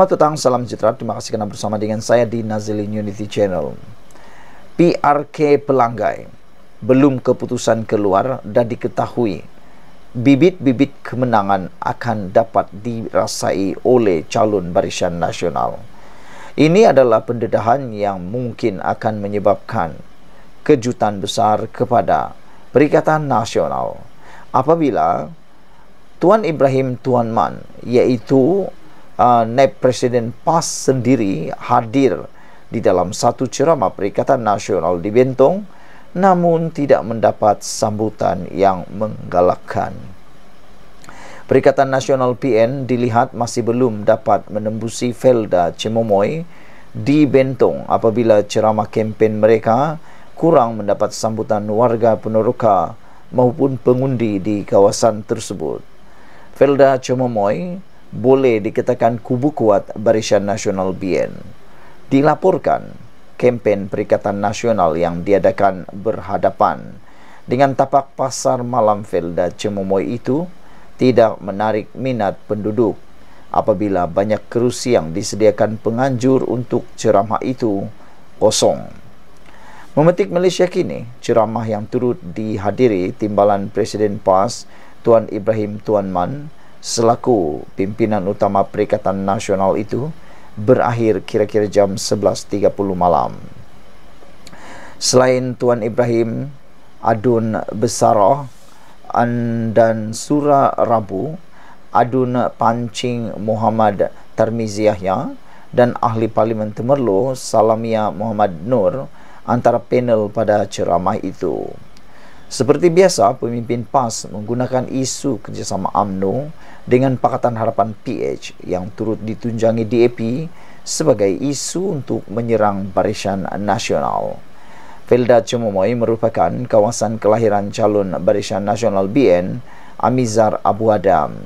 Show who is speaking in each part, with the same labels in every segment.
Speaker 1: Selamat datang, salam sejahtera. Terima kasih kerana bersama dengan saya di Nazilin Unity Channel. PRK Pelanggai belum keputusan keluar dan diketahui bibit-bibit kemenangan akan dapat dirasai oleh calon barisan nasional. Ini adalah pendedahan yang mungkin akan menyebabkan kejutan besar kepada Perikatan Nasional apabila Tuan Ibrahim Tuan Man iaitu uh, naib presiden PAS sendiri hadir di dalam satu ceramah Perikatan Nasional di Bentong namun tidak mendapat sambutan yang menggalakkan. Perikatan Nasional PN dilihat masih belum dapat menembusi Felda Cemomoy di Bentong apabila ceramah kempen mereka kurang mendapat sambutan warga peneroka maupun pengundi di kawasan tersebut. Felda Cemomoy boleh dikatakan kubu kuat Barisan Nasional BN. Dilaporkan, kempen Perikatan Nasional yang diadakan berhadapan dengan tapak pasar malam Felda Cemumoy itu tidak menarik minat penduduk apabila banyak kerusi yang disediakan penganjur untuk ceramah itu kosong. Memetik Malaysia kini, ceramah yang turut dihadiri timbalan Presiden PAS Tuan Ibrahim Tuan Man selaku pimpinan utama Perikatan Nasional itu berakhir kira-kira jam 11.30 malam. Selain Tuan Ibrahim Adun Besaroh dan Sura Rabu, Adun Pancing Muhammad Tarmizi Yahya dan Ahli Parlimen Temerloh Salamia Muhammad Nur antara panel pada ceramah itu. Seperti biasa, pemimpin PAS menggunakan isu kerjasama AMNO dengan Pakatan Harapan PH yang turut ditunjangi DAP sebagai isu untuk menyerang barisan nasional. Felda Cemumoy merupakan kawasan kelahiran calon barisan nasional BN Amizar Abu Adam.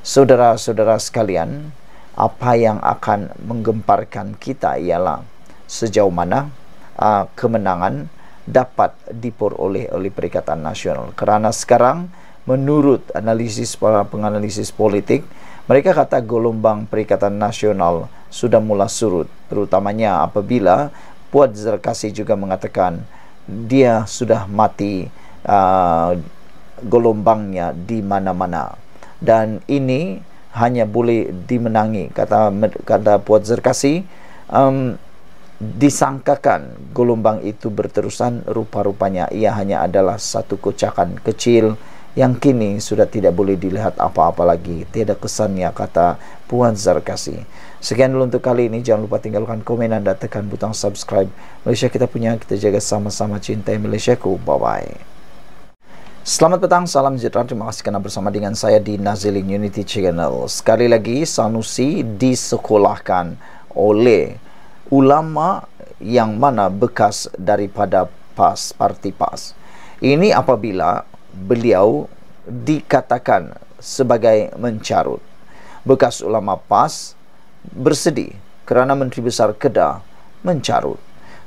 Speaker 1: Saudara-saudara sekalian, apa yang akan menggemparkan kita ialah sejauh mana uh, kemenangan kemenangan dapat diperoleh oleh Perikatan Nasional kerana sekarang menurut analisis para penganalisis politik mereka kata gelombang Perikatan Nasional sudah mula surut terutamanya apabila Puan Zerkasi juga mengatakan dia sudah mati uh, gelombangnya di mana-mana dan ini hanya boleh dimenangi kata kata Puan Zerkasi um, disangkakan gelombang itu berterusan rupa-rupanya ia hanya adalah satu kocakan kecil yang kini sudah tidak boleh dilihat apa-apa lagi tiada kesannya kata Puan Zarkasi sekian dulu untuk kali ini jangan lupa tinggalkan komen dan tekan butang subscribe Malaysia kita punya kita jaga sama-sama cintai Malaysia ku bye bye Selamat petang, salam sejahtera. Terima kasih kerana bersama dengan saya di Nazilin Unity Channel. Sekali lagi, Sanusi disekolahkan oleh ulama yang mana bekas daripada PAS parti PAS. Ini apabila beliau dikatakan sebagai mencarut. Bekas ulama PAS bersedih kerana Menteri Besar Kedah mencarut.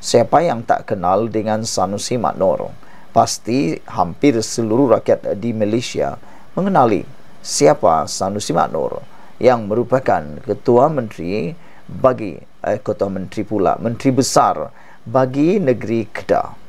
Speaker 1: Siapa yang tak kenal dengan Sanusi Maknor? Pasti hampir seluruh rakyat di Malaysia mengenali siapa Sanusi Maknor yang merupakan ketua menteri bagi Eh, kota menteri pula menteri besar bagi negeri Kedah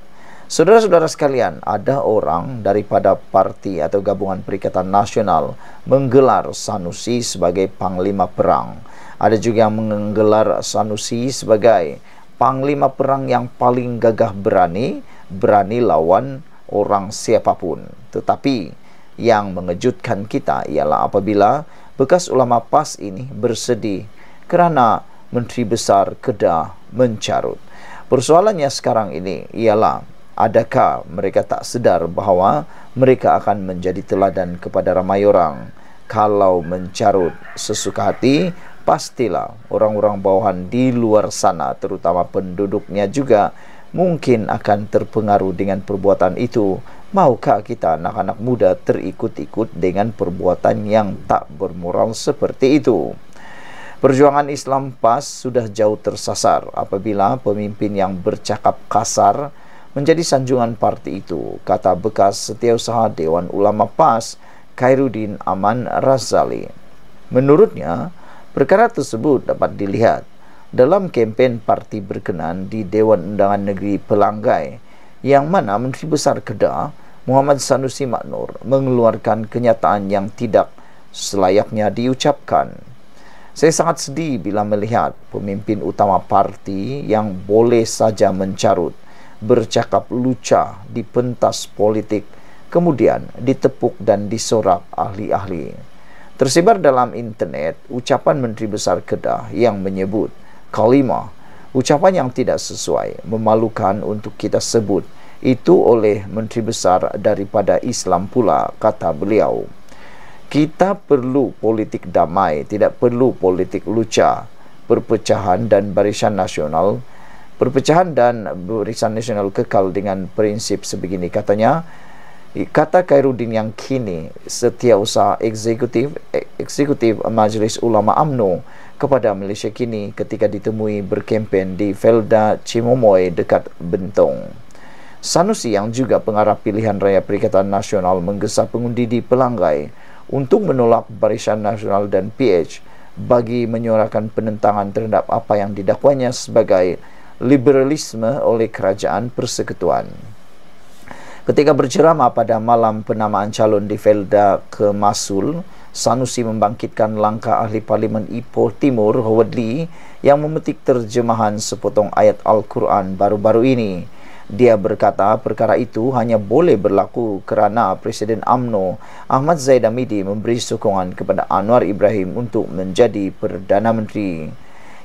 Speaker 1: Saudara-saudara sekalian, ada orang daripada parti atau gabungan Perikatan Nasional menggelar Sanusi sebagai panglima perang. Ada juga yang menggelar Sanusi sebagai panglima perang yang paling gagah berani, berani lawan orang siapapun. Tetapi yang mengejutkan kita ialah apabila bekas ulama PAS ini bersedih kerana Menteri Besar Kedah mencarut. Persoalannya sekarang ini ialah adakah mereka tak sedar bahawa mereka akan menjadi teladan kepada ramai orang kalau mencarut sesuka hati pastilah orang-orang bawahan di luar sana terutama penduduknya juga mungkin akan terpengaruh dengan perbuatan itu maukah kita anak-anak muda terikut-ikut dengan perbuatan yang tak bermoral seperti itu Perjuangan Islam PAS sudah jauh tersasar apabila pemimpin yang bercakap kasar menjadi sanjungan parti itu, kata bekas setiausaha Dewan Ulama PAS, Khairuddin Aman Razali. Menurutnya, perkara tersebut dapat dilihat dalam kempen parti berkenan di Dewan Undangan Negeri Pelanggai yang mana Menteri Besar Kedah Muhammad Sanusi Maknur mengeluarkan kenyataan yang tidak selayaknya diucapkan. Saya sangat sedih bila melihat pemimpin utama parti yang boleh saja mencarut, bercakap lucah di pentas politik, kemudian ditepuk dan disorak ahli-ahli. Tersebar dalam internet ucapan Menteri Besar Kedah yang menyebut kalima ucapan yang tidak sesuai, memalukan untuk kita sebut itu oleh Menteri Besar daripada Islam pula kata beliau kita perlu politik damai, tidak perlu politik luca, perpecahan dan barisan nasional. Perpecahan dan barisan nasional kekal dengan prinsip sebegini katanya, kata Khairuddin yang kini setiausaha eksekutif eksekutif Majlis Ulama AMNO kepada Malaysia kini ketika ditemui berkempen di Felda Cimomoy dekat Bentong. Sanusi yang juga pengarah pilihan raya Perikatan Nasional menggesa pengundi di Pelanggai untuk menolak Barisan Nasional dan PH bagi menyuarakan penentangan terhadap apa yang didakwanya sebagai liberalisme oleh kerajaan persekutuan. Ketika berceramah pada malam penamaan calon di Felda ke Masul, Sanusi membangkitkan langkah ahli parlimen Ipoh Timur Howard Lee yang memetik terjemahan sepotong ayat Al-Quran baru-baru ini. Dia berkata perkara itu hanya boleh berlaku kerana Presiden AMNO Ahmad Zaid Hamidi memberi sokongan kepada Anwar Ibrahim untuk menjadi Perdana Menteri.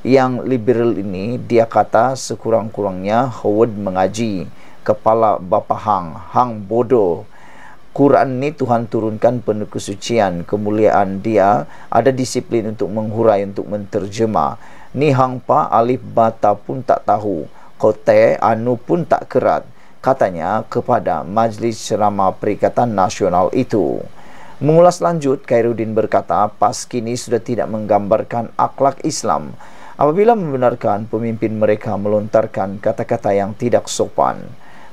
Speaker 1: Yang liberal ini dia kata sekurang-kurangnya Howard mengaji kepala Bapa Hang, Hang bodoh. Quran ni Tuhan turunkan penuh kesucian, kemuliaan dia ada disiplin untuk menghurai, untuk menterjemah. Ni Hang Pa Alif Bata pun tak tahu. Kote Anu pun tak kerat katanya kepada Majlis Ceramah Perikatan Nasional itu. Mengulas lanjut, Khairuddin berkata pas kini sudah tidak menggambarkan akhlak Islam apabila membenarkan pemimpin mereka melontarkan kata-kata yang tidak sopan.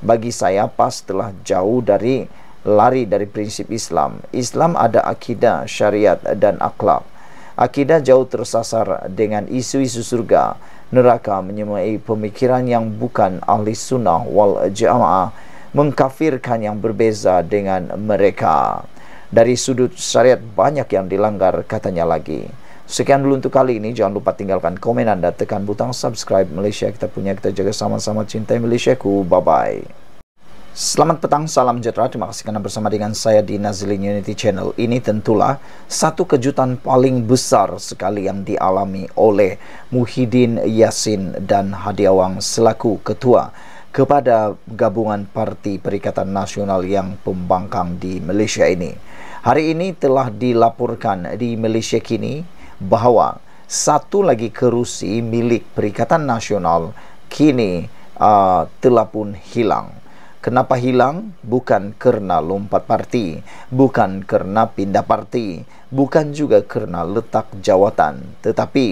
Speaker 1: Bagi saya pas telah jauh dari lari dari prinsip Islam. Islam ada akidah, syariat dan akhlak. Akidah jauh tersasar dengan isu-isu surga neraka menyemai pemikiran yang bukan ahli sunnah wal jamaah mengkafirkan yang berbeza dengan mereka dari sudut syariat banyak yang dilanggar katanya lagi sekian dulu untuk kali ini jangan lupa tinggalkan komen anda tekan butang subscribe Malaysia kita punya kita jaga sama-sama cintai Malaysia ku bye bye Selamat petang, salam sejahtera. Terima kasih kerana bersama dengan saya di Nazilin Unity Channel. Ini tentulah satu kejutan paling besar sekali yang dialami oleh Muhyiddin Yassin dan Hadiawang selaku ketua kepada gabungan Parti Perikatan Nasional yang pembangkang di Malaysia ini. Hari ini telah dilaporkan di Malaysia Kini bahawa satu lagi kerusi milik Perikatan Nasional kini uh, telah pun hilang. Kenapa hilang? Bukan kerana lompat parti, bukan kerana pindah parti, bukan juga kerana letak jawatan. Tetapi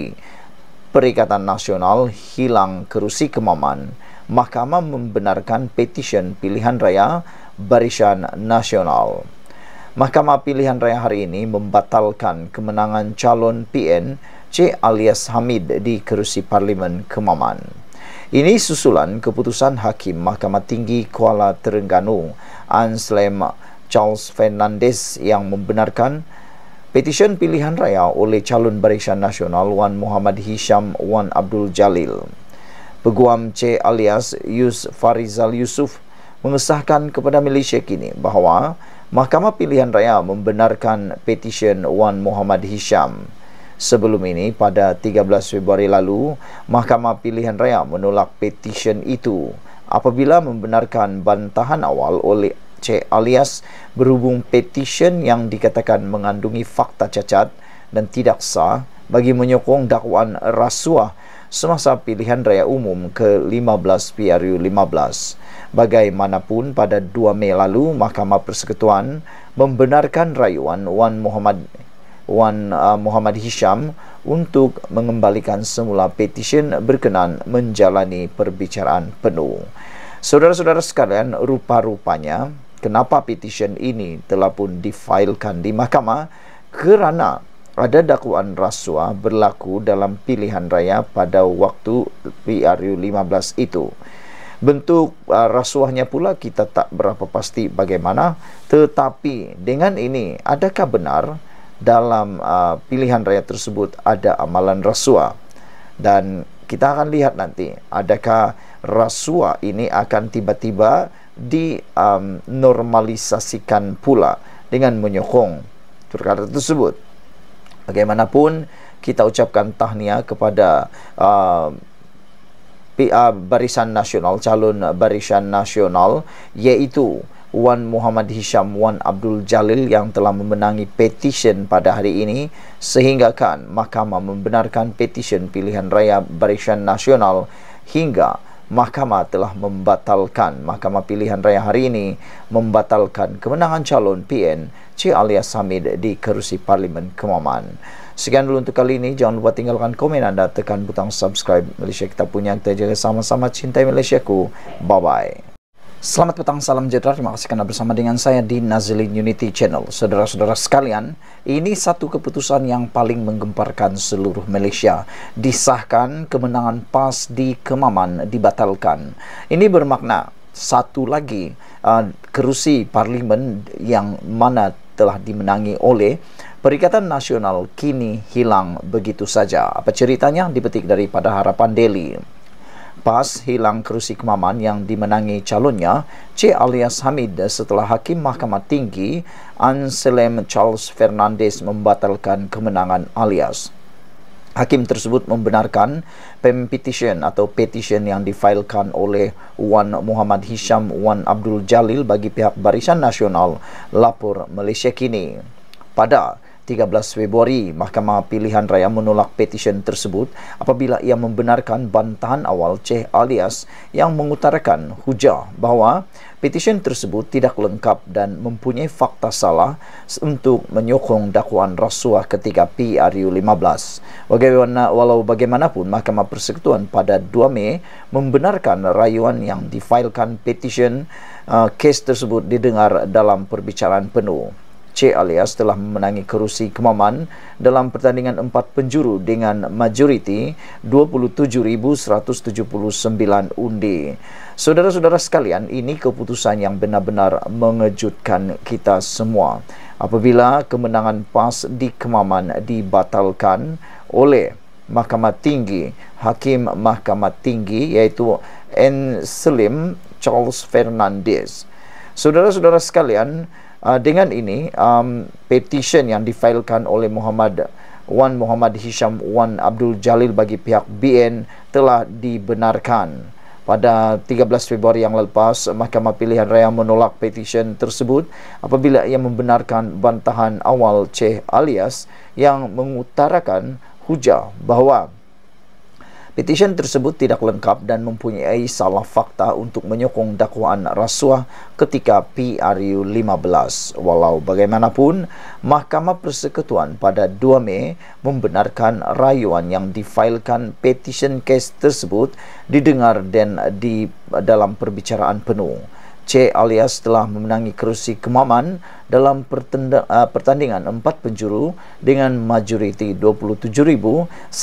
Speaker 1: Perikatan Nasional hilang kerusi kemaman. Mahkamah membenarkan petisyen pilihan raya Barisan Nasional. Mahkamah Pilihan Raya hari ini membatalkan kemenangan calon PN C alias Hamid di kerusi Parlimen Kemaman. Ini susulan keputusan Hakim Mahkamah Tinggi Kuala Terengganu Anselm Charles Fernandez yang membenarkan petisyen pilihan raya oleh calon Barisan Nasional Wan Muhammad Hisham Wan Abdul Jalil. Peguam C alias Yus Farizal Yusuf mengesahkan kepada milisya kini bahawa Mahkamah Pilihan Raya membenarkan petisyen Wan Muhammad Hisham. Sebelum ini, pada 13 Februari lalu, Mahkamah Pilihan Raya menolak petisyen itu apabila membenarkan bantahan awal oleh C alias berhubung petisyen yang dikatakan mengandungi fakta cacat dan tidak sah bagi menyokong dakwaan rasuah semasa pilihan raya umum ke-15 PRU 15. Bagaimanapun pada 2 Mei lalu Mahkamah Persekutuan membenarkan rayuan Wan Muhammad Wan uh, Muhammad Hisham untuk mengembalikan semula petisyen berkenan menjalani perbicaraan penuh. Saudara-saudara sekalian, rupa-rupanya kenapa petisyen ini telah pun difailkan di mahkamah kerana ada dakwaan rasuah berlaku dalam pilihan raya pada waktu PRU 15 itu. Bentuk uh, rasuahnya pula kita tak berapa pasti bagaimana, tetapi dengan ini adakah benar dalam uh, pilihan raya tersebut ada amalan rasuah dan kita akan lihat nanti adakah rasuah ini akan tiba-tiba dinormalisasikan um, pula dengan menyokong perkara tersebut bagaimanapun kita ucapkan tahniah kepada uh, PA uh, Barisan Nasional calon Barisan Nasional yaitu. Wan Muhammad Hisham Wan Abdul Jalil yang telah memenangi petisyen pada hari ini sehinggakan mahkamah membenarkan petisyen pilihan raya Barisan Nasional hingga mahkamah telah membatalkan mahkamah pilihan raya hari ini membatalkan kemenangan calon PN C Alias Samid di kerusi Parlimen Kemaman. Sekian dulu untuk kali ini. Jangan lupa tinggalkan komen anda. Tekan butang subscribe Malaysia kita punya. Kita jaga sama-sama cintai Malaysia ku. Bye-bye. Selamat petang, salam sejahtera. Terima kasih kerana bersama dengan saya di Nazilin Unity Channel. Saudara-saudara sekalian, ini satu keputusan yang paling menggemparkan seluruh Malaysia. Disahkan kemenangan PAS di Kemaman dibatalkan. Ini bermakna satu lagi uh, kerusi parlimen yang mana telah dimenangi oleh Perikatan Nasional kini hilang begitu saja. Apa ceritanya? Dipetik daripada Harapan Delhi. PAS hilang kerusi kemaman yang dimenangi calonnya C. Alias Hamid setelah Hakim Mahkamah Tinggi Anselm Charles Fernandez membatalkan kemenangan alias. Hakim tersebut membenarkan petition atau petition yang difailkan oleh Wan Muhammad Hisham Wan Abdul Jalil bagi pihak Barisan Nasional Lapor Malaysia Kini. Pada 13 Februari, Mahkamah Pilihan Raya menolak petisyen tersebut apabila ia membenarkan bantahan awal Cheh Alias yang mengutarakan hujah bahawa petisyen tersebut tidak lengkap dan mempunyai fakta salah untuk menyokong dakwaan rasuah ketika PRU 15. walau bagaimanapun, Mahkamah Persekutuan pada 2 Mei membenarkan rayuan yang difailkan petisyen uh, kes tersebut didengar dalam perbicaraan penuh. Alias telah memenangi kerusi kemaman dalam pertandingan empat penjuru dengan majoriti 27,179 undi. Saudara-saudara sekalian, ini keputusan yang benar-benar mengejutkan kita semua. Apabila kemenangan PAS di Kemaman dibatalkan oleh Mahkamah Tinggi, Hakim Mahkamah Tinggi iaitu N. Selim Charles Fernandez. Saudara-saudara sekalian, Ah, dengan ini um, petition yang difailkan oleh Muhammad Wan Muhammad Hisham Wan Abdul Jalil bagi pihak BN telah dibenarkan. Pada 13 Februari yang lepas, Mahkamah Pilihan Raya menolak petisyen tersebut apabila ia membenarkan bantahan awal Cheh Alias yang mengutarakan hujah bahawa Petisyen tersebut tidak lengkap dan mempunyai salah fakta untuk menyokong dakwaan rasuah ketika PRU 15. Walau bagaimanapun, Mahkamah Persekutuan pada 2 Mei membenarkan rayuan yang difailkan petisyen kes tersebut didengar dan di dalam perbicaraan penuh. C alias telah memenangi kerusi kemaman dalam uh, pertandingan empat penjuru dengan majoriti 27,179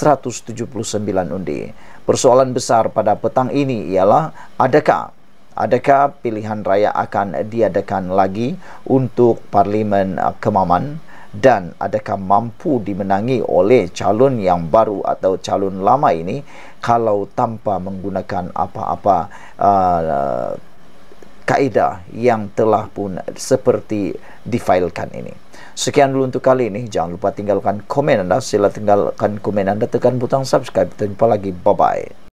Speaker 1: undi. Persoalan besar pada petang ini ialah adakah adakah pilihan raya akan diadakan lagi untuk Parlimen uh, Kemaman dan adakah mampu dimenangi oleh calon yang baru atau calon lama ini kalau tanpa menggunakan apa-apa uh, kaedah yang telah pun seperti difailkan ini. Sekian dulu untuk kali ini. Jangan lupa tinggalkan komen anda. Sila tinggalkan komen anda. Tekan butang subscribe. Kita jumpa lagi. Bye-bye.